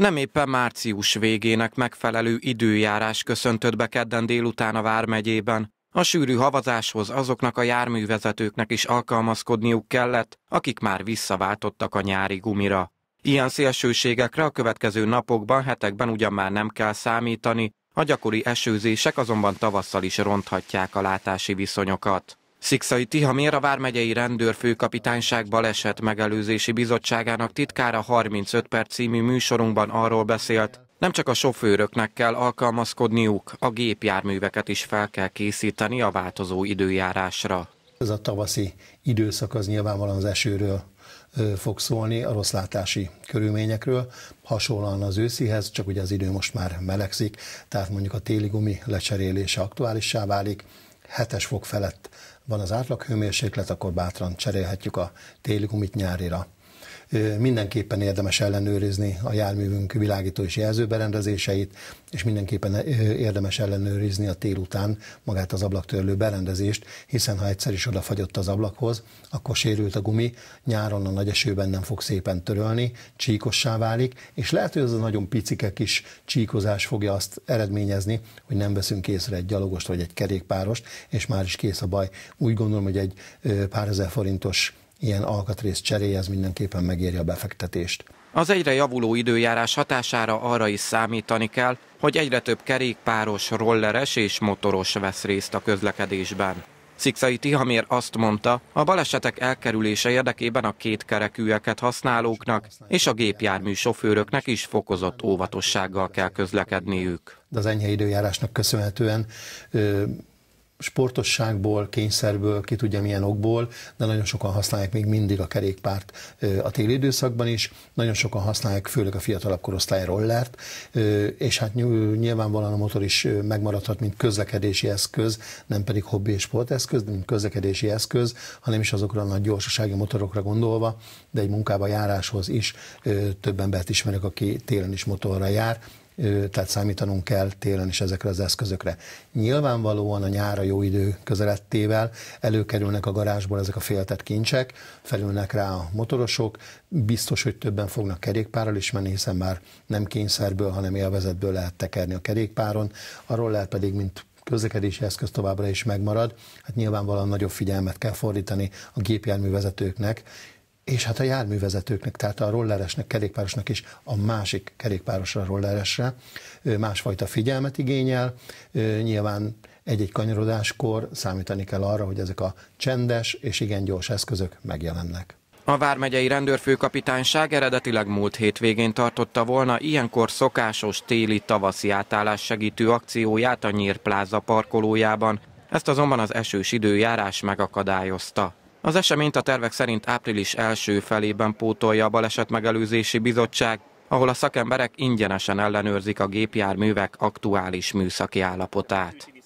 Nem éppen március végének megfelelő időjárás köszöntött be kedden délután a Vármegyében. A sűrű havazáshoz azoknak a járművezetőknek is alkalmazkodniuk kellett, akik már visszaváltottak a nyári gumira. Ilyen szélsőségekre a következő napokban, hetekben ugyan már nem kell számítani, a gyakori esőzések azonban tavasszal is ronthatják a látási viszonyokat. Szikszai Tihamér Vármegyei Rendőrfőkapitányság Baleset Megelőzési Bizottságának titkára 35 perc című műsorunkban arról beszélt, nem csak a sofőröknek kell alkalmazkodniuk, a gépjárműveket is fel kell készíteni a változó időjárásra. Ez a tavaszi időszak az nyilvánvalóan az esőről fog szólni, a rossz látási körülményekről, hasonlóan az őszihez, csak ugye az idő most már melegszik, tehát mondjuk a téli gumi lecserélése aktuálissá válik, 7-es fok felett van az átlaghőmérséklet, akkor bátran cserélhetjük a téli gumit nyárira mindenképpen érdemes ellenőrizni a járművünk világító és jelzőberendezéseit, és mindenképpen érdemes ellenőrizni a télután magát az ablaktörlő berendezést, hiszen ha egyszer is odafagyott az ablakhoz, akkor sérült a gumi, nyáron a nagy esőben nem fog szépen törölni, csíkossá válik, és lehet, hogy az a nagyon picike kis csíkozás fogja azt eredményezni, hogy nem veszünk észre egy gyalogost vagy egy kerékpárost, és már is kész a baj. Úgy gondolom, hogy egy pár ezer forintos ilyen alkatrész cseréje, ez mindenképpen megéri a befektetést. Az egyre javuló időjárás hatására arra is számítani kell, hogy egyre több kerékpáros, rolleres és motoros vesz részt a közlekedésben. Szikszai Tihamér azt mondta, a balesetek elkerülése érdekében a kétkerekűeket használóknak és a gépjármű sofőröknek is fokozott óvatossággal kell közlekedniük. De az enyhe időjárásnak köszönhetően ö, sportosságból, kényszerből, ki tudja milyen okból, de nagyon sokan használják még mindig a kerékpárt a téli időszakban is, nagyon sokan használják főleg a fiatalabb korosztály rollert, és hát nyilvánvalóan a motor is megmaradhat, mint közlekedési eszköz, nem pedig hobbi és sporteszköz, de mint közlekedési eszköz, hanem is azokra a nagy gyorsasági motorokra gondolva, de egy munkába járáshoz is több embert ismerek, aki télen is motorra jár, tehát számítanunk kell télen is ezekre az eszközökre. Nyilvánvalóan a nyára jó idő közelettével előkerülnek a garázsból ezek a féltett kincsek, felülnek rá a motorosok, biztos, hogy többen fognak kerékpárral is menni, hiszen már nem kényszerből, hanem élvezetből lehet tekerni a kerékpáron, arról lehet pedig, mint közlekedési eszköz továbbra is megmarad, hát nyilvánvalóan nagyobb figyelmet kell fordítani a gépjárművezetőknek, és hát a járművezetőknek, tehát a rolleresnek, kerékpárosnak is a másik kerékpárosra, rolleresre másfajta figyelmet igényel. Nyilván egy-egy kanyarodáskor számítani kell arra, hogy ezek a csendes és igen gyors eszközök megjelennek. A Vármegyei Rendőrfőkapitányság eredetileg múlt hétvégén tartotta volna ilyenkor szokásos téli-tavaszi átállás segítő akcióját a Nyírpláza parkolójában. Ezt azonban az esős időjárás megakadályozta. Az eseményt a tervek szerint április első felében pótolja a Baleset Megelőzési Bizottság, ahol a szakemberek ingyenesen ellenőrzik a gépjárművek aktuális műszaki állapotát.